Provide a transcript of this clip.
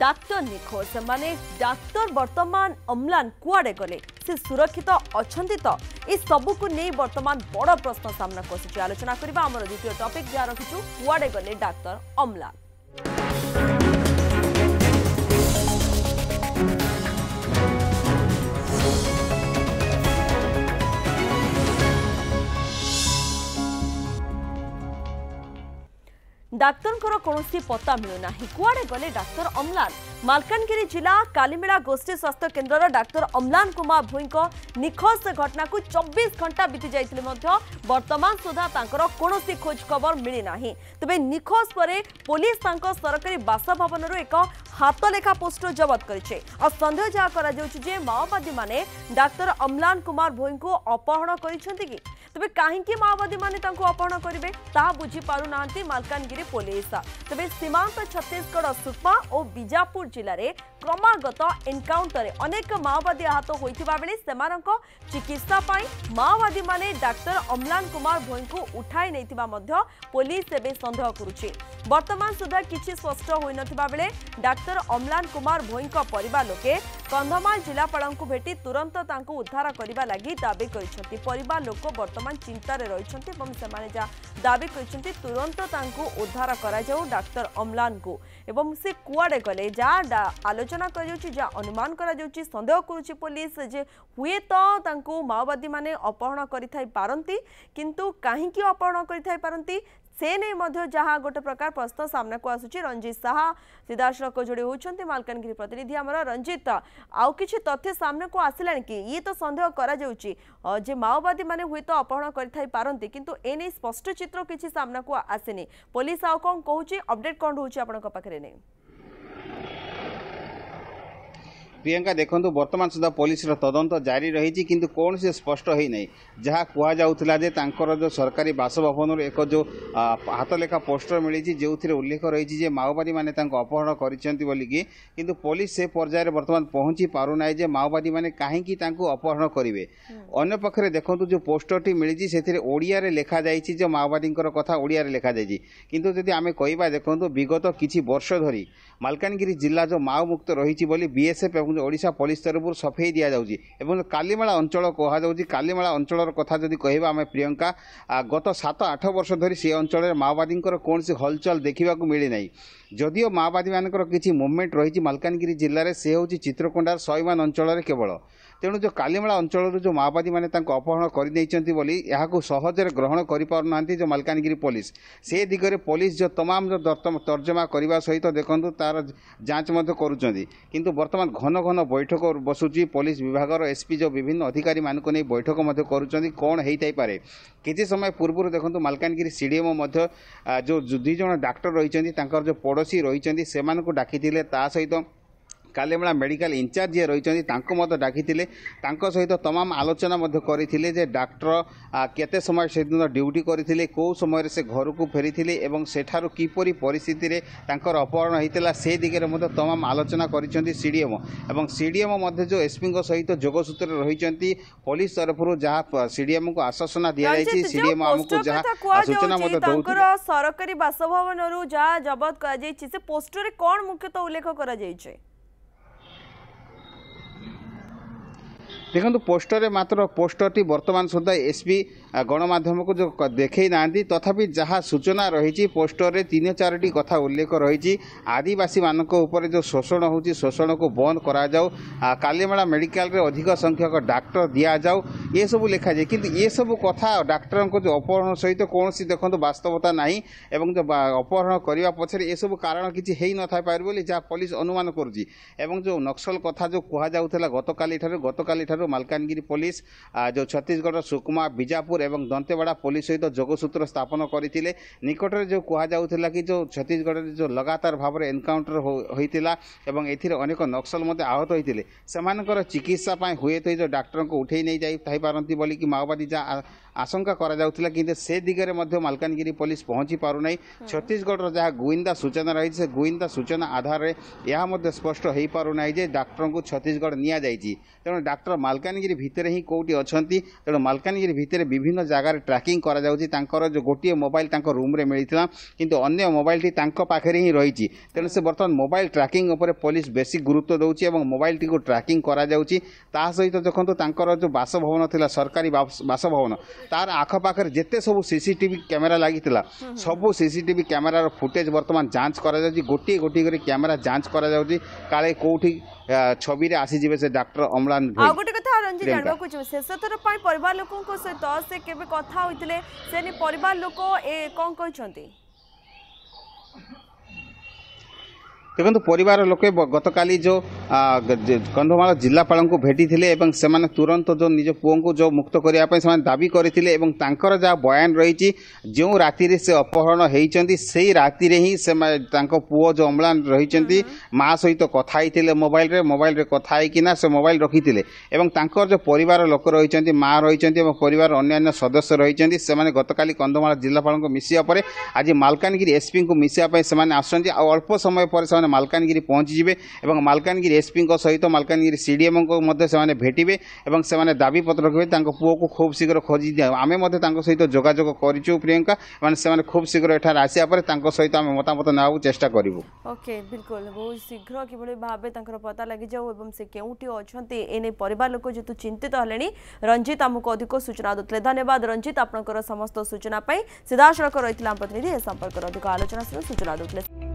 doctor doctor निखोजा doctor बर्तमान अमलाडे गुरक्षित अनि सब ए सबको बड प्रश्न सामना सामनासुन्छ आलोचना द्वितीय टपिक जहाँ रुवाडे गले डाक्टर अमला ডাক্তারঙ্কর কোণী পতা মিলুনা কুয়াড়ে গলে ডাক্তার অম্লান মালকানগিরি জেলা কালিমেলা গোষ্ঠী স্বাস্থ্য কেন্দ্রর ডাক্তার অম্লান কুমার ভূইঙ্ক নিখোঁজ ঘটনা চব্বিশ ঘণ্টা বিতি যাই বর্তমান সুদ্ধা তাঁর কোণী খোঁজ খবর মিলি না তবে নিখোঁজ পরে পুলিশ তাঁর সরকারি বাসভবনর এক হাতলেখা পোস্টর জবত করেছে সন্দেহ যা করা যে মাওবাদী মানে ডাক্তার অম্লান কুমার ভূইঙ্ক অপহরণ করেছেন কি তবে কাহি মাওবাদী মানে অপহরণ করবে তা বুঝিপার না মালকানগি পুলিশ তবে সীমান্ত ছত্তিশগড় সুকমা ও বিজাপুর জেলার ক্রমাগত এনকাউন্টরে অনেক মাওবাদী আহত হয়ে সে চিকিৎসা মাওবাদী মানে ডাক্তার অম্লান কুমার ভোইঙ্কু উঠাই নেই পুলিশ এবে সন্দেহ করুছে বর্তমান সুদ্ধা কিছু স্পষ্ট হয়ে নথিবা বেড়ে ডাক্তার অম্লান কুমার ভোইঙ্ক পরিবার লোকে କନ୍ଧମାଳ ଜିଲ୍ଲାପାଳଙ୍କୁ ଭେଟି ତୁରନ୍ତ ତାଙ୍କୁ ଉଦ୍ଧାର କରିବା ଲାଗି ଦାବି କରିଛନ୍ତି ପରିବାର ଲୋକ ବର୍ତ୍ତମାନ ଚିନ୍ତାରେ ରହିଛନ୍ତି ଏବଂ ସେମାନେ ଯାହା ଦାବି କରିଛନ୍ତି ତୁରନ୍ତ ତାଙ୍କୁ ଉଦ୍ଧାର କରାଯାଉ ଡାକ୍ତର ଅମ୍ଲାନଙ୍କୁ ଏବଂ ସେ କୁଆଡ଼େ ଗଲେ ଯାହା ଆଲୋଚନା କରାଯାଉଛି ଯାହା ଅନୁମାନ କରାଯାଉଛି ସନ୍ଦେହ କରୁଛି ପୋଲିସ ଯେ ହୁଏତ ତାଙ୍କୁ ମାଓବାଦୀମାନେ ଅପହରଣ କରିଥାଇପାରନ୍ତି କିନ୍ତୁ କାହିଁକି ଅପହରଣ କରିଥାଇପାରନ୍ତି से नहीं मध्य जहां गोटे प्रकार प्रश्न सामना को आसुची रंजित साहा सीधासलख जोड़ी होती मालकानगि प्रतिनिधि आम रंजित आउ कि तथ्य सामना को आसला कि ये तो सन्देह कर माओवादी मैंने हूँ तो अपहरण करते कि एने स्पष्ट चित्र किसी सामना को आसेनि पुलिस आउ कौन कहूँ अपडेट कौन रोचे आपंकर ପ୍ରିୟଙ୍କା ଦେଖନ୍ତୁ ବର୍ତ୍ତମାନ ସୁଦ୍ଧା ପୋଲିସର ତଦନ୍ତ ଜାରି ରହିଛି କିନ୍ତୁ କୌଣସି ସ୍ପଷ୍ଟ ହୋଇନାହିଁ ଯାହା କୁହାଯାଉଥିଲା ଯେ ତାଙ୍କର ଯେଉଁ ସରକାରୀ ବାସଭବନରୁ ଏକ ଯେଉଁ ହାତଲେଖା ପୋଷ୍ଟର ମିଳିଛି ଯେଉଁଥିରେ ଉଲ୍ଲେଖ ରହିଛି ଯେ ମାଓବାଦୀମାନେ ତାଙ୍କୁ ଅପହରଣ କରିଛନ୍ତି ବୋଲିକି କିନ୍ତୁ ପୋଲିସ ସେ ପର୍ଯ୍ୟାୟରେ ବର୍ତ୍ତମାନ ପହଞ୍ଚି ପାରୁନାହିଁ ଯେ ମାଓବାଦୀମାନେ କାହିଁକି ତାଙ୍କୁ ଅପହରଣ କରିବେ ଅନ୍ୟ ପକ୍ଷରେ ଦେଖନ୍ତୁ ଯେଉଁ ପୋଷ୍ଟରଟି ମିଳିଛି ସେଥିରେ ଓଡ଼ିଆରେ ଲେଖାଯାଇଛି ଯେ ମାଓବାଦୀଙ୍କର କଥା ଓଡ଼ିଆରେ ଲେଖାଯାଇଛି କିନ୍ତୁ ଯଦି ଆମେ କହିବା ଦେଖନ୍ତୁ ବିଗତ କିଛି ବର୍ଷ ଧରି ମାଲକାନଗିରି ଜିଲ୍ଲା ଯେଉଁ ମାଓମୁକ୍ତ ରହିଛି ବୋଲି ବିଏସ୍ଏଫ୍ ଏବଂ ଆପଣଙ୍କୁ ଓଡ଼ିଶା ପୋଲିସ ତରଫରୁ ସଫେଇ ଦିଆଯାଉଛି ଏବଂ କାଲିମେଳା ଅଞ୍ଚଳ କୁହାଯାଉଛି କାଲିମେଳା ଅଞ୍ଚଳର କଥା ଯଦି କହିବା ଆମେ ପ୍ରିୟଙ୍କା ଗତ ସାତ ଆଠ ବର୍ଷ ଧରି ସେ ଅଞ୍ଚଳରେ ମାଓବାଦୀଙ୍କର କୌଣସି ହଲଚଲ ଦେଖିବାକୁ ମିଳିନାହିଁ ଯଦିଓ ମାଓବାଦୀମାନଙ୍କର କିଛି ମୁଭମେଣ୍ଟ ରହିଛି ମାଲକାନଗିରି ଜିଲ୍ଲାରେ ସେ ହେଉଛି ଚିତ୍ରକୋଣ୍ଡାର ସଇମାନ ଅଞ୍ଚଳରେ କେବଳ ତେଣୁ ଯେଉଁ କାଲିମେଳା ଅଞ୍ଚଳରୁ ଯେଉଁ ମାଓବାଦୀମାନେ ତାଙ୍କୁ ଅପହରଣ କରିନେଇଛନ୍ତି ବୋଲି ଏହାକୁ ସହଜରେ ଗ୍ରହଣ କରିପାରୁନାହାନ୍ତି ଯେଉଁ ମାଲକାନଗିରି ପୋଲିସ ସେ ଦିଗରେ ପୋଲିସ ଯେଉଁ ତମାମ ତର୍ଜମା କରିବା ସହିତ ଦେଖନ୍ତୁ ତାର ଯାଞ୍ଚ ମଧ୍ୟ କରୁଛନ୍ତି କିନ୍ତୁ ବର୍ତ୍ତମାନ ଘନ ଘନ ବୈଠକ ବସୁଛି ପୋଲିସ ବିଭାଗର ଏସ୍ପି ଯେଉଁ ବିଭିନ୍ନ ଅଧିକାରୀମାନଙ୍କୁ ନେଇ ବୈଠକ ମଧ୍ୟ କରୁଛନ୍ତି କ'ଣ ହେଇଥାଇପାରେ କିଛି ସମୟ ପୂର୍ବରୁ ଦେଖନ୍ତୁ ମାଲକାନଗିରି ସିଡ଼ିଏମ୍ଓ ମଧ୍ୟ ଯେଉଁ ଦୁଇ ଜଣ ଡାକ୍ତର ରହିଛନ୍ତି ତାଙ୍କର ଯେଉଁ ପଡ଼ୋଶୀ ରହିଛନ୍ତି ସେମାନଙ୍କୁ ଡାକିଥିଲେ ତା ସହିତ কালিমেলা মেডিকাল ইনচার্জ ଯିଏ ରହିଛନ୍ତି ତାଙ୍କୁ ମଧ୍ୟ ଡାକିଥିଲେ ତାଙ୍କ ସହିତ ତମାମ ଆଲୋଚନା ମଧ୍ୟ କରିଥିଲେ ଯେ ଡାକ୍ତର କେତେ ସମୟ ସେଦିନ ଡ୍ୟୁଟି କରିଥିଲେ କେଉଁ ସମୟରେ ସେ ଘରକୁ ଫେରିଥିଲେ ଏବଂ ସେଠାରୁ କିପରି ପରିସ୍ଥିତିରେ ତାଙ୍କର ଅପହରଣ ହୋଇଥିଲା ସେ ଦିଗରେ ମଧ୍ୟ ତମାମ ଆଲୋଚନା କରିଛନ୍ତି ସି ଡି ଏମ୍ ଏବଂ ସି ଡି ଏମ୍ ମଧ୍ୟ ଯେଉଁ ଏସ୍ପିଙ୍କ ସହିତ ଯୋଗସୂତ୍ରରେ ରହିଛନ୍ତି ପୋଲିସ ତରଫରୁ ଯାହା ସି ଡି ଏମ୍ଙ୍କୁ ଆଶ୍ୱାସନା ଦିଆଯାଇଛି ସି ଡି ଏମ୍ ଆମକୁ ଯାହା ସୂଚନା ମଧ୍ୟ ଦେଉଥିଲେ ସରକାରୀ ବାସଭବନରୁ ଯାହା ଜବତ କରାଯାଇଛି ସେ ପୋଷ୍ଟରରେ କ'ଣ ମୁଖ୍ୟତଃ ଉଲ୍ଲେଖ କରାଯାଇଛି ଦେଖନ୍ତୁ ପୋଷ୍ଟରେ ମାତ୍ର ପୋଷ୍ଟଟି ବର୍ତ୍ତମାନ ସୁଦ୍ଧା ଏସ୍ ପି ଗଣମାଧ୍ୟମକୁ ଯେଉଁ ଦେଖେଇନାହାନ୍ତି ତଥାପି ଯାହା ସୂଚନା ରହିଛି ପୋଷ୍ଟରରେ ତିନି ଚାରୋଟି କଥା ଉଲ୍ଲେଖ ରହିଛି ଆଦିବାସୀମାନଙ୍କ ଉପରେ ଯେଉଁ ଶୋଷଣ ହେଉଛି ଶୋଷଣକୁ ବନ୍ଦ କରାଯାଉ କାଲିମେଳା ମେଡ଼ିକାଲରେ ଅଧିକ ସଂଖ୍ୟକ ଡାକ୍ତର ଦିଆଯାଉ ଏସବୁ ଲେଖାଯାଏ କିନ୍ତୁ ଏସବୁ କଥା ଡାକ୍ତରଙ୍କ ଯେଉଁ ଅପହରଣ ସହିତ କୌଣସି ଦେଖନ୍ତୁ ବାସ୍ତବତା ନାହିଁ ଏବଂ ଯେଉଁ ଅପହରଣ କରିବା ପଛରେ ଏସବୁ କାରଣ କିଛି ହେଇନଥାଇପାରେ ବୋଲି ଯାହା ପୋଲିସ ଅନୁମାନ କରୁଛି ଏବଂ ଯେଉଁ ନକ୍ସଲ କଥା ଯେଉଁ କୁହାଯାଉଥିଲା ଗତକାଲିଠାରୁ ଗତକାଲିଠାରୁ ମାଲକାନଗିରି ପୋଲିସ ଯେଉଁ ଛତିଶଗଡ଼ର ସୁକୁମା ବିଜାପୁର ଜଗତସିଂହପୁର ଏବଂ ଦନ୍ତେୱାଡ଼ା ପୋଲିସ ସହିତ ଯୋଗସୂତ୍ର ସ୍ଥାପନ କରିଥିଲେ ନିକଟରେ ଯେଉଁ କୁହାଯାଉଥିଲା କି ଯେଉଁ ଛତିଶଗଡ଼ରେ ଯେଉଁ ଲଗାତାର ଭାବରେ ଏନକାଉଣ୍ଟର ହୋଇଥିଲା ଏବଂ ଏଥିରେ ଅନେକ ନକ୍ସଲ ମଧ୍ୟ ଆହତ ହୋଇଥିଲେ ସେମାନଙ୍କର ଚିକିତ୍ସା ପାଇଁ ହୁଏତ ଯେଉଁ ଡାକ୍ତରଙ୍କୁ ଉଠାଇ ଯାଇ ଥାଇପାରନ୍ତି ବୋଲିକି ମାଓବାଦୀ ଯାହା ଆଶଙ୍କା କରାଯାଉଥିଲା କିନ୍ତୁ ସେ ଦିଗରେ ମଧ୍ୟ ମାଲକାନଗିରି ପୋଲିସ ପହଞ୍ଚି ପାରୁନାହିଁ ଛତିଶଗଡ଼ର ଯାହା ଗୁଇନ୍ଦା ସୂଚନା ରହିଛି ସେ ଗୁଇନ୍ଦା ସୂଚନା ଆଧାରରେ ଏହା ମଧ୍ୟ ସ୍ପଷ୍ଟ ହୋଇପାରୁନାହିଁ ଯେ ଡାକ୍ତରଙ୍କୁ ଛତିଶଗଡ଼ ନିଆଯାଇଛି ତେଣୁ ଡାକ୍ତର ମାଲକାନଗିରି ଭିତରେ ହିଁ କେଉଁଠି ଅଛନ୍ତି ତେଣୁ ମାଲକାନଗିରି ଭିତରେ ବିଭିନ୍ନ ଜାଗାରେ ଟ୍ରାକିଂ କରାଯାଉଛି ତାଙ୍କର ଯେଉଁ ଗୋଟିଏ ମୋବାଇଲ ତାଙ୍କ ରୁମ୍ରେ ମିଳିଥିଲା କିନ୍ତୁ ଅନ୍ୟ ମୋବାଇଲଟି ତାଙ୍କ ପାଖରେ ହିଁ ରହିଛି ତେଣୁ ସେ ବର୍ତ୍ତମାନ ମୋବାଇଲ ଟ୍ରାକିଂ ଉପରେ ପୋଲିସ ବେଶୀ ଗୁରୁତ୍ୱ ଦେଉଛି ଏବଂ ମୋବାଇଲଟିକୁ ଟ୍ରାକିଂ କରାଯାଉଛି ତା ସହିତ ଦେଖନ୍ତୁ ତାଙ୍କର ଯେଉଁ ବାସଭବନ ଥିଲା ସରକାରୀ ବାସଭବନ তার আখপাখে যেতে সব সিসিটিভি ক্যামেরা লাগিলা সব সিসিটিভি ক্যামেরার ফুটেজ বর্তমান যাঞ্চ করা যাচ্ছে গোটি গোটি করে ক্যামেরা যাঞ্চ করা যাচ্ছে কালে কোটি আসি যাবে সে ডাক্তার অম্লান আউ গোটে কথা রঞ্জিত জানবাকু চাই শেষ থর পাই পরিবার লোকঙ্ক সহ সে কেবে কথা হইতিলে সেনি পরিবার লোক এ কোন কইছন্তি ଦେଖନ୍ତୁ ପରିବାର ଲୋକେ ଗତକାଲି ଯେଉଁ କନ୍ଧମାଳ ଜିଲ୍ଲାପାଳଙ୍କୁ ଭେଟିଥିଲେ ଏବଂ ସେମାନେ ତୁରନ୍ତ ଯେଉଁ ନିଜ ପୁଅଙ୍କୁ ଯେଉଁ ମୁକ୍ତ କରିବା ପାଇଁ ସେମାନେ ଦାବି କରିଥିଲେ ଏବଂ ତାଙ୍କର ଯାହା ବୟାନ ରହିଛି ଯେଉଁ ରାତିରେ ସେ ଅପହରଣ ହେଇଛନ୍ତି ସେଇ ରାତିରେ ହିଁ ସେ ତାଙ୍କ ପୁଅ ଯେଉଁ ଅମ୍ଳାନ ରହିଛନ୍ତି ମା ସହିତ କଥା ହେଇଥିଲେ ମୋବାଇଲରେ ମୋବାଇଲରେ କଥା ହେଇକିନା ସେ ମୋବାଇଲ ରଖିଥିଲେ ଏବଂ ତାଙ୍କର ଯେଉଁ ପରିବାର ଲୋକ ରହିଛନ୍ତି ମା ରହିଛନ୍ତି ଏବଂ ପରିବାର ଅନ୍ୟାନ୍ୟ ସଦସ୍ୟ ରହିଛନ୍ତି ସେମାନେ ଗତକାଲି କନ୍ଧମାଳ ଜିଲ୍ଲାପାଳଙ୍କୁ ମିଶିବା ପରେ ଆଜି ମାଲକାନଗିରି ଏସ୍ପିଙ୍କୁ ମିଶିବା ପାଇଁ ସେମାନେ ଆସୁଛନ୍ତି ଆଉ ଅଳ୍ପ ସମୟ ପରେ ସେମାନେ ମାଲକାନଗିରି ପହଞ୍ଚିଯିବେ ଏବଂ ମାଲକାନଗିରି ଏସ୍ପିଙ୍କ ସହିତ ମାଲକାନଗିରି ସିଡିଏମ୍ଙ୍କ ମଧ୍ୟ ସେମାନେ ଭେଟିବେ ଏବଂ ସେମାନେ ଦାବିପତ୍ର ରଖିବେ ତାଙ୍କ ପୁଅକୁ ଖୁବ୍ ଶୀଘ୍ର ଖୋଜି ଦିଆ ଆମେ ମଧ୍ୟ ତାଙ୍କ ସହିତ ଯୋଗାଯୋଗ କରିଛୁ ପ୍ରିୟଙ୍କା ମାନେ ସେମାନେ ଖୁବ୍ ଶୀଘ୍ର ଏଠାରେ ଆସିବା ପରେ ତାଙ୍କ ସହିତ ଆମେ ମତାମତ ନେବାକୁ ଚେଷ୍ଟା କରିବୁ ଓକେ ବିଲକୁଲ ବହୁତ ଶୀଘ୍ର କିଭଳି ଭାବେ ତାଙ୍କର ପତା ଲାଗିଯାଉ ଏବଂ ସେ କେଉଁଠି ଅଛନ୍ତି ଏନେଇ ପରିବାର ଲୋକ ଯେହେତୁ ଚିନ୍ତିତ ହେଲେଣି ରଞ୍ଜିତ ଆମକୁ ଅଧିକ ସୂଚନା ଦେଉଥିଲେ ଧନ୍ୟବାଦ ରଞ୍ଜିତ ଆପଣଙ୍କର ସମସ୍ତ ସୂଚନା ପାଇଁ ସିଧାସଳଖ ରହିଥିଲେ ଆମ ପ୍ରତିନିଧି ଏ ସମ୍ପର୍କରେ ଅଧିକ ଆଲୋଚନା ସହ ସୂଚନା ଦେଉଥିଲେ